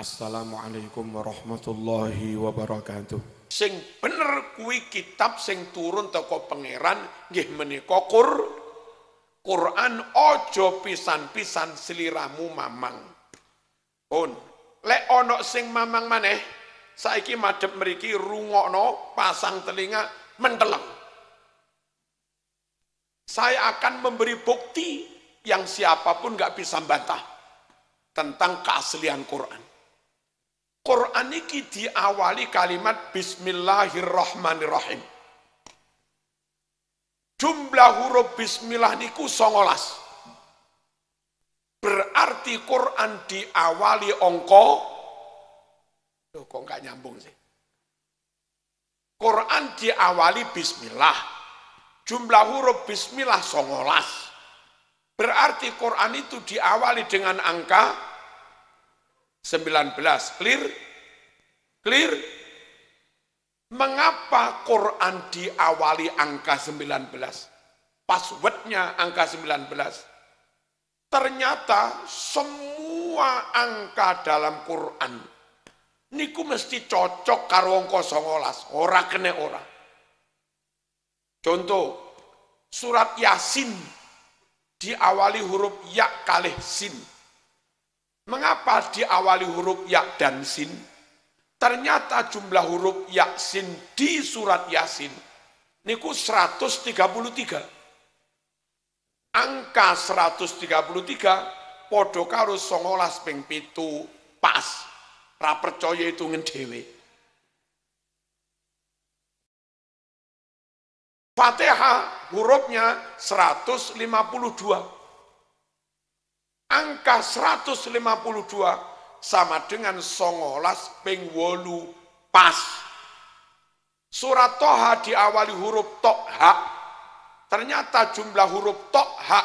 Assalamualaikum warahmatullahi wabarakatuh. Sing bener kuwi kitab sing turun teko pangeran nggih menika Qur Quran ojo pisan-pisan seliramu mamang. Pun lek ono sing mamang maneh saiki madhep mriki rungokno pasang telinga menteleng. Saya akan memberi bukti yang siapapun nggak bisa bantah tentang keaslian Quran. Quran ini diawali kalimat Bismillahirrahmanirrahim. Jumlah huruf Bismillah niku songolas. Berarti Quran diawali ongko. Loh, kok nggak nyambung sih? Quran diawali Bismillah. Jumlah huruf Bismillah songolas. Berarti Quran itu diawali dengan angka 19. Clear? Clear? Mengapa Quran diawali angka 19? Passwordnya angka 19. Ternyata semua angka dalam Quran niku mesti cocok karo angka 19, ora kene ora. Contoh, surat Yasin diawali huruf ya kalih sin. Mengapa diawali huruf ya dan sin? Ternyata jumlah huruf ya Sin di surat yasin niku 133. Angka 133 podo karo songolas ping pitu pas. Ra percaya itu Fatihah hurufnya 152. Angka 152 sama dengan songolas ping pas. Surat Toha diawali huruf Toha. Ternyata jumlah huruf Toha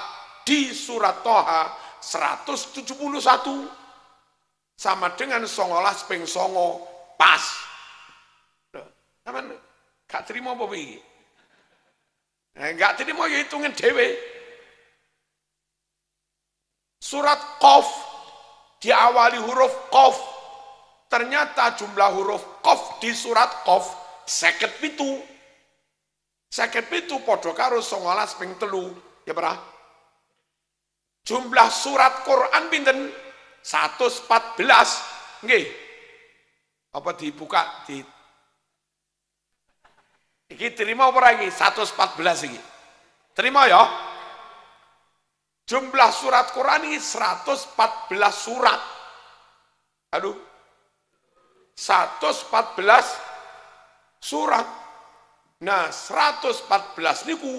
di surat Toha 171 sama dengan songolas ping songo pas. Taman gak terima apa ini? Eh, gak terima ya hitungin dewe. Surat Qaf diawali huruf Qaf. Ternyata jumlah huruf Qaf di surat Qaf seket pitu. Seket pitu podo karo songolas ping telu. Ya berah. Jumlah surat Quran pinten? 114. Nggih. Apa dibuka di Iki terima apa lagi? 114 ini. Terima ya. Jumlah surat Quran ini 114 surat. Aduh. 114 surat. Nah, 114 niku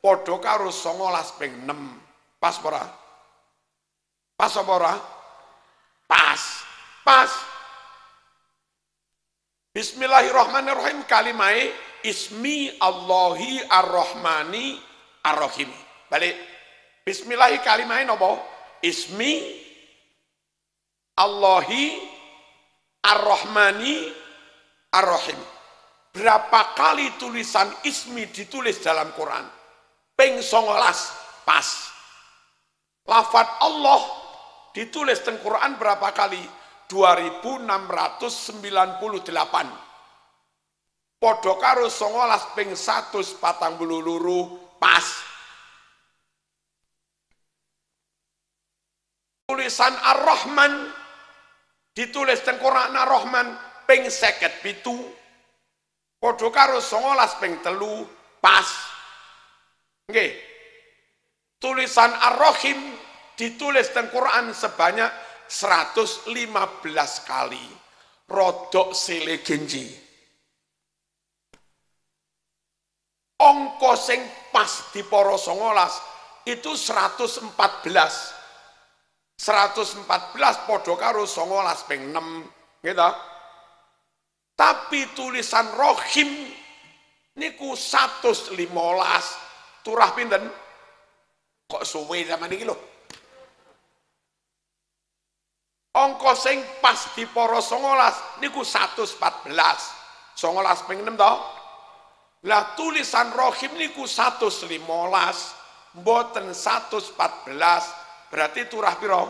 padha karo 19 ping 6. Pas ora? Pas ora? Pas. Pas. Bismillahirrahmanirrahim kalimai ismi Allahi ar-Rahmani ar-Rahim. Balik. Bismillahi kalimahin apa? Ismi Allahi Ar-Rahmani Ar-Rahim. Berapa kali tulisan ismi ditulis dalam Quran? Ping songolas pas. Lafat Allah ditulis dalam Quran berapa kali? 2698 Podokaru songolas ping satu patang bulu luru pas tulisan Ar-Rahman ditulis Quran ar Rahman ping seket pitu padha karo songolas ping telu pas nggih tulisan Ar-Rahim ditulis teng Quran sebanyak 115 kali rodok sile genji ongko sing pas di poro songolas itu 114 114 podo karo 19 ping 6 gitu. Tapi tulisan rohim niku 115 turah pinten kok suwe zaman iki lho. Angka sing pas di para 19 niku 114. songolas ping 6 tau? Lah tulisan rohim niku 115 mboten 114 berarti turah piro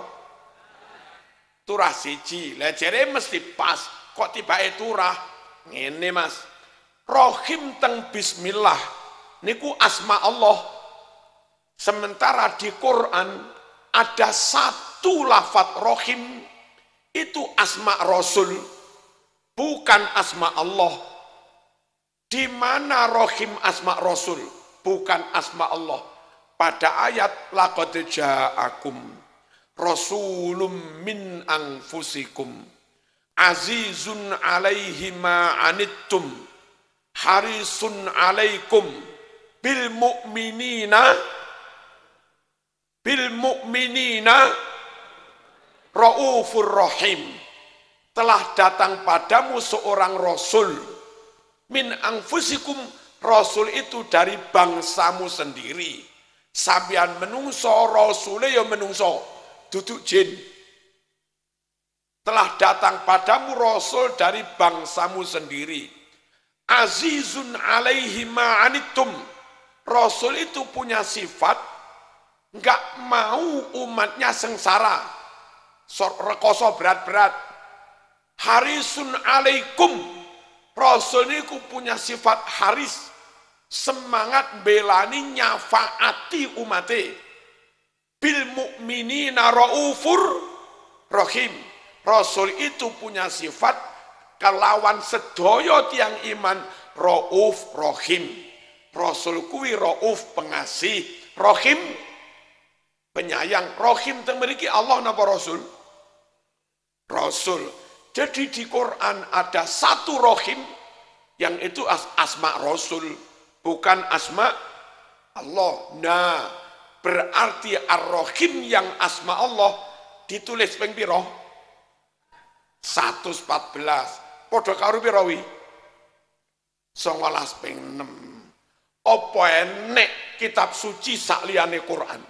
turah siji lejere mesti pas kok tiba e turah ngene mas rohim teng bismillah niku asma Allah sementara di Quran ada satu lafat rohim itu asma Rasul bukan asma Allah di mana rohim asma Rasul bukan asma Allah pada ayat laqad ja'akum rasulum min anfusikum azizun alaihi ma anittum harisun alaikum bil mu'minina bil mu'minina raufur rahim telah datang padamu seorang rasul min fusikum rasul itu dari bangsamu sendiri sampean menungso rasule ya menungso duduk jin telah datang padamu rasul dari bangsamu sendiri azizun alaihi ma'anitum rasul itu punya sifat nggak mau umatnya sengsara rekoso berat-berat harisun alaikum rasul ini punya sifat haris semangat belani nyafaati umate bil mukmini naraufur rahim rasul itu punya sifat kelawan sedoyo tiang iman rauf rahim rasul kuwi rauf pengasih rahim penyayang rahim memiliki Allah napa rasul rasul jadi di Quran ada satu rahim yang itu as asma rasul bukan asma Allah. Nah, berarti Ar-Rahim yang asma Allah ditulis ping piro? 114. Padha karo piro wi? 19 ping Apa enek kitab suci sakliyane Quran?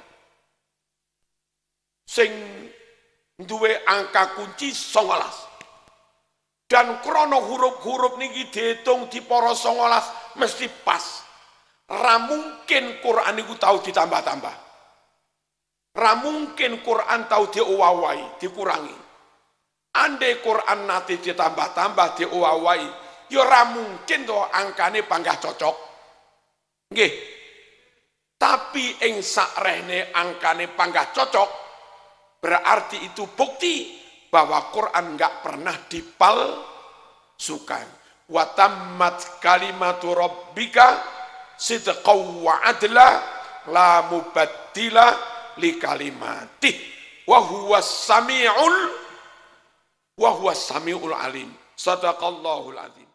Sing duwe angka kunci songolas Dan krono huruf-huruf niki dihitung di poro songolas mesti pas. Ramungkin Quran itu tahu ditambah-tambah. Ramungkin Quran tahu diuawai, dikurangi. Andai Quran nanti ditambah-tambah diuawai. ya ramungkin mungkin angkanya panggah cocok. Oke. Tapi yang sakrehne angkane panggah cocok berarti itu bukti bahwa Quran nggak pernah dipalsukan wa tammat kalimatu rabbika sidqaw wa adla la mubaddila li kalimati wa huwa samiul wa huwa samiul alim sadaqallahul azim